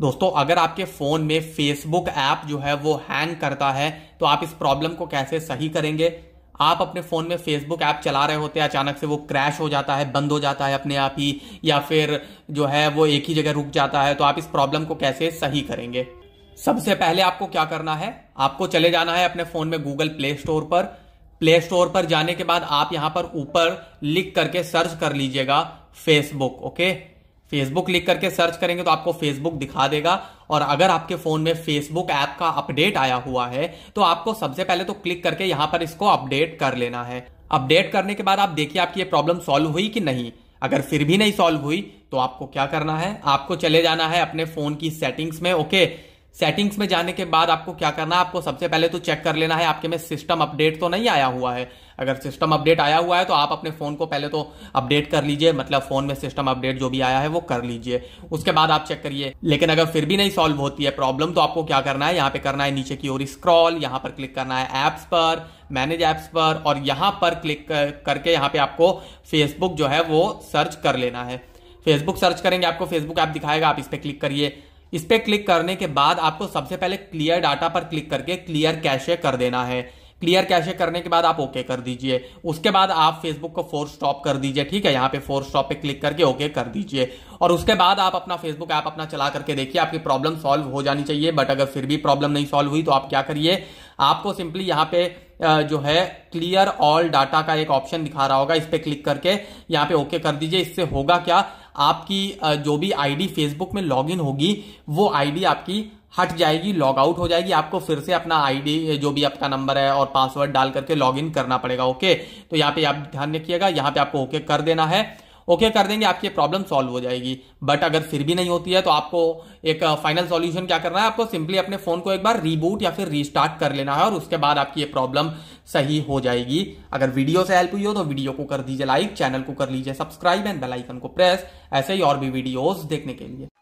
दोस्तों अगर आपके फ़ोन में फेसबुक ऐप जो है वो हैंग करता है तो आप इस प्रॉब्लम को कैसे सही करेंगे आप अपने फ़ोन में फेसबुक ऐप चला रहे होते हैं अचानक से वो क्रैश हो जाता है बंद हो जाता है अपने आप ही या फिर जो है वो एक ही जगह रुक जाता है तो आप इस प्रॉब्लम को कैसे सही करेंगे सबसे पहले आपको क्या करना है आपको चले जाना है अपने फ़ोन में गूगल प्ले स्टोर पर प्ले स्टोर पर जाने के बाद आप यहाँ पर ऊपर लिख करके सर्च कर लीजिएगा फेसबुक ओके फेसबुक लिख करके सर्च करेंगे तो आपको फेसबुक दिखा देगा और अगर आपके फोन में फेसबुक ऐप का अपडेट आया हुआ है तो आपको सबसे पहले तो क्लिक करके यहां पर इसको अपडेट कर लेना है अपडेट करने के बाद आप देखिए आपकी ये प्रॉब्लम सॉल्व हुई कि नहीं अगर फिर भी नहीं सॉल्व हुई तो आपको क्या करना है आपको चले जाना है अपने फोन की सेटिंग्स में ओके सेटिंग्स में जाने के बाद आपको क्या करना है आपको सबसे पहले तो चेक कर लेना है आपके में सिस्टम अपडेट तो नहीं आया हुआ है अगर सिस्टम अपडेट आया हुआ है तो आप अपने फ़ोन को पहले तो अपडेट कर लीजिए मतलब फ़ोन में सिस्टम अपडेट जो भी आया है वो कर लीजिए उसके बाद आप चेक करिए लेकिन अगर फिर भी नहीं सॉल्व होती है प्रॉब्लम तो आपको क्या करना है यहाँ पे करना है नीचे की ओर स्क्रॉल यहाँ पर क्लिक करना है ऐप्स पर मैनेज ऐप्स पर और यहाँ पर क्लिक करके यहाँ पे आपको फेसबुक जो है वो सर्च कर लेना है फेसबुक सर्च करेंगे आपको फेसबुक ऐप दिखाएगा आप इस पर क्लिक करिए इस पर क्लिक करने के बाद आपको सबसे पहले क्लियर डाटा पर क्लिक करके क्लियर कैशे कर देना है क्लियर कैशे करने के बाद आप ओके कर दीजिए उसके बाद आप फेसबुक को फोर स्टॉप कर दीजिए ठीक है यहाँ पे फोर स्टॉप पे क्लिक करके ओके कर दीजिए और उसके बाद आप अपना फेसबुक ऐप अपना चला करके देखिए आपकी प्रॉब्लम सॉल्व हो जानी चाहिए बट अगर फिर भी प्रॉब्लम नहीं सॉल्व हुई तो आप क्या करिए आपको सिंपली यहाँ पे जो है क्लियर ऑल डाटा का एक ऑप्शन दिखा रहा होगा इस पर क्लिक करके यहाँ पे ओके कर दीजिए इससे होगा क्या आपकी जो भी आईडी फेसबुक में लॉगिन होगी वो आईडी आपकी हट जाएगी लॉग आउट हो जाएगी आपको फिर से अपना आईडी जो भी आपका नंबर है और पासवर्ड डाल करके लॉग इन करना पड़ेगा ओके तो यहाँ पे आप ध्यान रखिएगा यहाँ पे आपको ओके कर देना है ओके कर देंगे आपकी प्रॉब्लम सॉल्व हो जाएगी बट अगर फिर भी नहीं होती है तो आपको एक फाइनल सॉल्यूशन क्या करना है आपको सिंपली अपने फोन को एक बार रीबूट या फिर रीस्टार्ट कर लेना है और उसके बाद आपकी ये प्रॉब्लम सही हो जाएगी अगर वीडियो से हेल्प हुई हो तो वीडियो को कर दीजिए लाइक चैनल को कर लीजिए सब्सक्राइब एंड बेलाइकन को प्रेस ऐसे ही और भी वीडियोज देखने के लिए